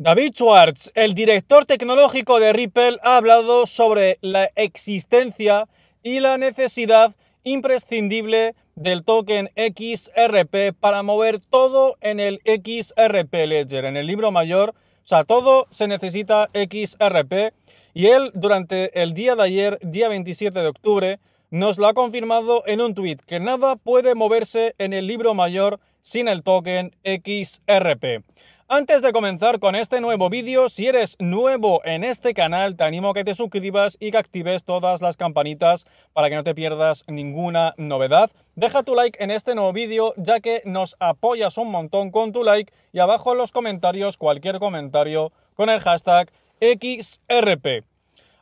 David Schwartz, el director tecnológico de Ripple, ha hablado sobre la existencia y la necesidad imprescindible del token XRP para mover todo en el XRP Ledger, en el libro mayor. O sea, todo se necesita XRP. Y él, durante el día de ayer, día 27 de octubre, nos lo ha confirmado en un tuit, que nada puede moverse en el libro mayor sin el token XRP. Antes de comenzar con este nuevo vídeo, si eres nuevo en este canal, te animo a que te suscribas y que actives todas las campanitas para que no te pierdas ninguna novedad. Deja tu like en este nuevo vídeo, ya que nos apoyas un montón con tu like y abajo en los comentarios cualquier comentario con el hashtag XRP.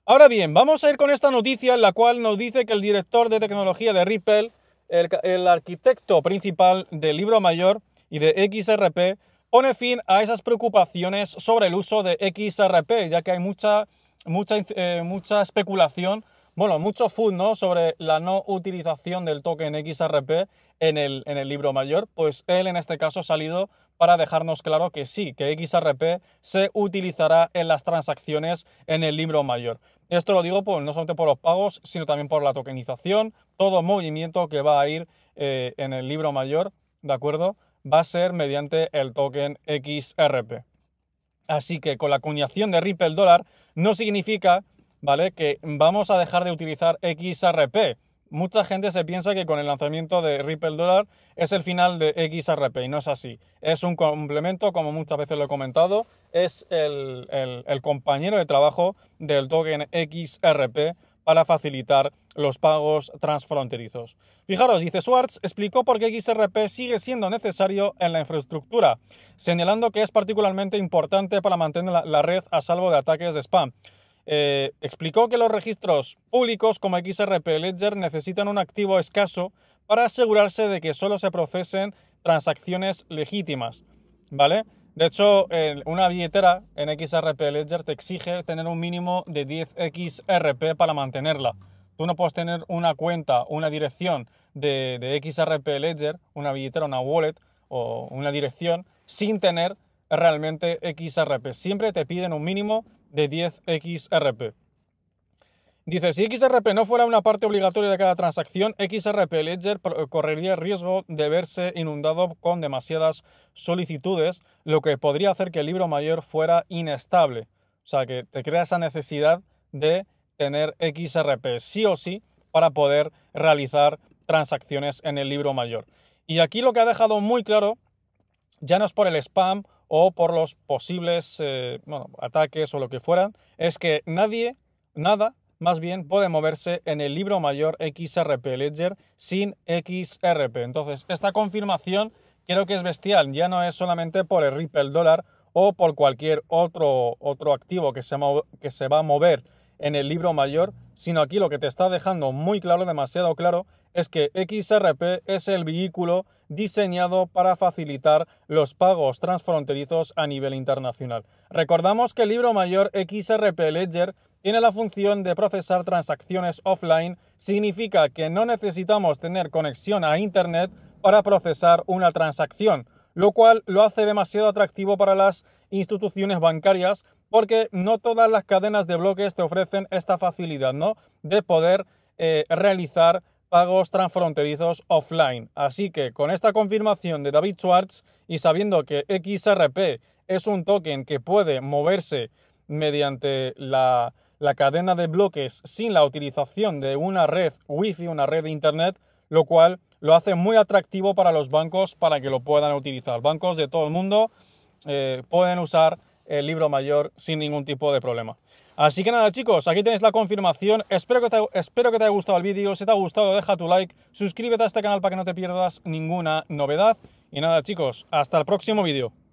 Ahora bien, vamos a ir con esta noticia en la cual nos dice que el director de tecnología de Ripple, el, arquitecto principal del libro mayor y de XRP, pone fin a esas preocupaciones sobre el uso de XRP, ya que hay mucha, mucha, eh, mucha especulación, bueno, mucho food, ¿no? Sobre la no utilización del token XRP en el, en el libro mayor. Pues él en este caso ha salido para dejarnos claro que sí, que XRP se utilizará en las transacciones en el libro mayor. Esto lo digo pues, no solamente por los pagos, sino también por la tokenización, todo movimiento que va a ir eh, en el libro mayor, ¿de acuerdo? va a ser mediante el token XRP. Así que con la acuñación de Ripple Dollar no significa, ¿vale?, que vamos a dejar de utilizar XRP. Mucha gente se piensa que con el lanzamiento de Ripple Dollar es el final de XRP y no es así. Es un complemento, como muchas veces lo he comentado, es el, el compañero de trabajo del token XRP para facilitar los pagos transfronterizos. Fijaros, dice Swartz explicó por qué XRP sigue siendo necesario en la infraestructura, señalando que es particularmente importante para mantener la, red a salvo de ataques de spam. Eh, explicó que los registros públicos como XRP Ledger necesitan un activo escaso para asegurarse de que solo se procesen transacciones legítimas. ¿Vale? De hecho, una billetera en XRP Ledger te exige tener un mínimo de 10 XRP para mantenerla. Tú no puedes tener una cuenta, una dirección de, XRP Ledger, una billetera, una wallet o una dirección sin tener realmente XRP. Siempre te piden un mínimo de 10 XRP. Dice, si XRP no fuera una parte obligatoria de cada transacción, XRP Ledger correría el riesgo de verse inundado con demasiadas solicitudes, lo que podría hacer que el libro mayor fuera inestable. O sea, que te crea esa necesidad de tener XRP sí o sí para poder realizar transacciones en el libro mayor. Y aquí lo que ha dejado muy claro, ya no es por el spam o por los posibles eh, ataques o lo que fueran, es que nadie, nada más bien puede moverse en el libro mayor XRP Ledger sin XRP. Entonces, esta confirmación creo que es bestial, ya no es solamente por el Ripple dólar o por cualquier otro, activo que se va a mover en el libro mayor, sino aquí lo que te está dejando muy claro, demasiado claro, es que XRP es el vehículo diseñado para facilitar los pagos transfronterizos a nivel internacional. Recordamos que el libro mayor XRP Ledger tiene la función de procesar transacciones offline, significa que no necesitamos tener conexión a Internet para procesar una transacción lo cual lo hace demasiado atractivo para las instituciones bancarias porque no todas las cadenas de bloques te ofrecen esta facilidad de poder eh, realizar pagos transfronterizos offline. Así que con esta confirmación de David Schwartz y sabiendo que XRP es un token que puede moverse mediante la, la cadena de bloques sin la utilización de una red wifi, fi una red de Internet, lo cual lo hace muy atractivo para los bancos para que lo puedan utilizar. Bancos de todo el mundo eh, pueden usar el libro mayor sin ningún tipo de problema. Así que nada chicos, aquí tenéis la confirmación. Espero que espero que te haya gustado el vídeo. Si te ha gustado, deja tu like, suscríbete a este canal para que no te pierdas ninguna novedad. Y nada chicos, hasta el próximo vídeo.